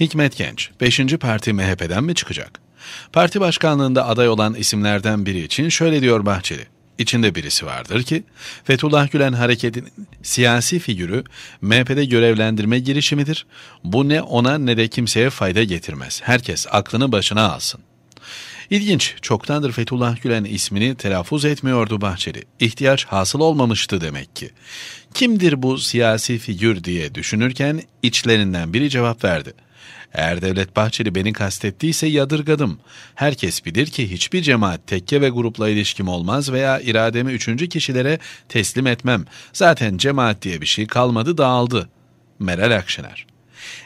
Hikmet Genç, 5. Parti MHP'den mi çıkacak? Parti başkanlığında aday olan isimlerden biri için şöyle diyor Bahçeli. İçinde birisi vardır ki Fethullah Gülen hareketin siyasi figürü MHP'de görevlendirme girişimidir. Bu ne ona ne de kimseye fayda getirmez. Herkes aklını başına alsın. İlginç, çoktandır Fethullah Gülen ismini telaffuz etmiyordu Bahçeli. İhtiyaç hasıl olmamıştı demek ki. Kimdir bu siyasi figür diye düşünürken içlerinden biri cevap verdi. Eğer Devlet Bahçeli beni kastettiyse yadırgadım. Herkes bilir ki hiçbir cemaat, tekke ve grupla ilişkim olmaz veya irademi üçüncü kişilere teslim etmem. Zaten cemaat diye bir şey kalmadı dağıldı. Meral Akşener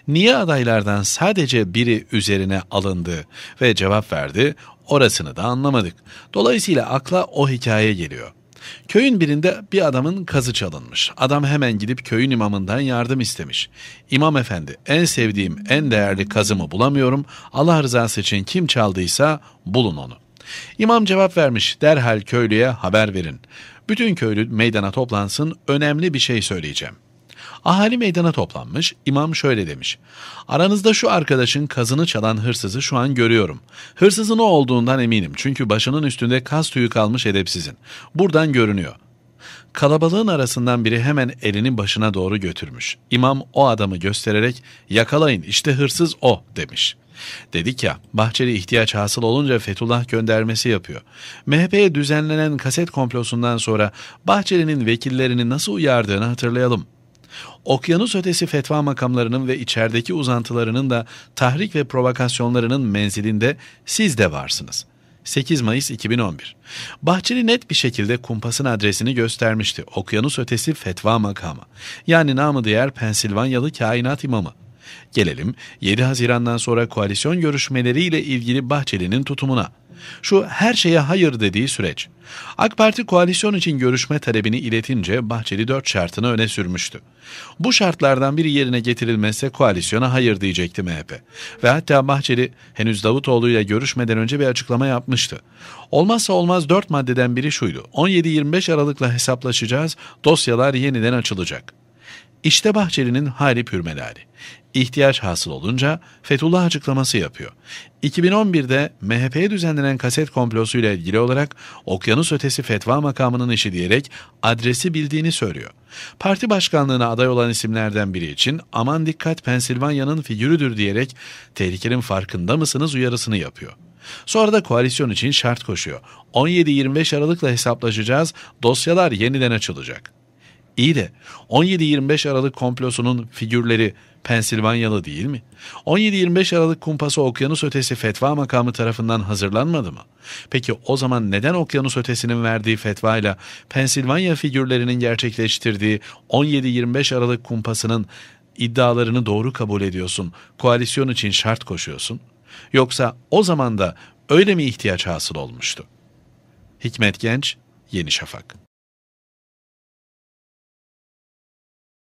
Niye adaylardan sadece biri üzerine alındı ve cevap verdi orasını da anlamadık. Dolayısıyla akla o hikaye geliyor. Köyün birinde bir adamın kazı çalınmış. Adam hemen gidip köyün imamından yardım istemiş. İmam efendi en sevdiğim en değerli kazımı bulamıyorum. Allah rızası için kim çaldıysa bulun onu. İmam cevap vermiş derhal köylüye haber verin. Bütün köylü meydana toplansın önemli bir şey söyleyeceğim.'' Ahali meydana toplanmış, imam şöyle demiş. Aranızda şu arkadaşın kazını çalan hırsızı şu an görüyorum. Hırsızın o olduğundan eminim çünkü başının üstünde kaz tüyü kalmış edepsizin. Buradan görünüyor. Kalabalığın arasından biri hemen elini başına doğru götürmüş. İmam o adamı göstererek yakalayın işte hırsız o demiş.'' Dedik ya, Bahçeli ihtiyaç hasıl olunca Fethullah göndermesi yapıyor. MHP'ye düzenlenen kaset komplosundan sonra Bahçeli'nin vekillerini nasıl uyardığını hatırlayalım. Okyanus ötesi fetva makamlarının ve içerideki uzantılarının da tahrik ve provokasyonlarının menzilinde siz de varsınız. 8 Mayıs 2011. Bahçeli net bir şekilde kumpasın adresini göstermişti. Okyanus ötesi fetva makamı. Yani namı diğer Pensilvanyalı kainat imamı. Gelelim 7 Haziran'dan sonra koalisyon görüşmeleriyle ilgili Bahçeli'nin tutumuna. Şu her şeye hayır dediği süreç. AK Parti koalisyon için görüşme talebini iletince Bahçeli 4 şartını öne sürmüştü. Bu şartlardan biri yerine getirilmezse koalisyona hayır diyecekti MHP. Ve hatta Bahçeli henüz Davutoğlu ile görüşmeden önce bir açıklama yapmıştı. Olmazsa olmaz 4 maddeden biri şuydu. 17-25 Aralık'la hesaplaşacağız, dosyalar yeniden açılacak. İşte Bahçeli'nin hali pürmelali. İhtiyaç hasıl olunca Fethullah açıklaması yapıyor. 2011'de MHP'ye düzenlenen kaset komplosuyla ilgili olarak okyanus ötesi fetva makamının işi diyerek adresi bildiğini söylüyor. Parti başkanlığına aday olan isimlerden biri için aman dikkat Pensilvanya'nın figürüdür diyerek tehlikenin farkında mısınız uyarısını yapıyor. Sonra da koalisyon için şart koşuyor. 17-25 Aralık'la hesaplaşacağız, dosyalar yeniden açılacak.'' İyi de 17-25 Aralık komplosunun figürleri Pensilvanyalı değil mi? 17-25 Aralık kumpası okyanus ötesi fetva makamı tarafından hazırlanmadı mı? Peki o zaman neden okyanus ötesinin verdiği fetva ile Pensilvanya figürlerinin gerçekleştirdiği 17-25 Aralık kumpasının iddialarını doğru kabul ediyorsun, koalisyon için şart koşuyorsun? Yoksa o zaman da öyle mi ihtiyaç hasıl olmuştu? Hikmet Genç, Yeni Şafak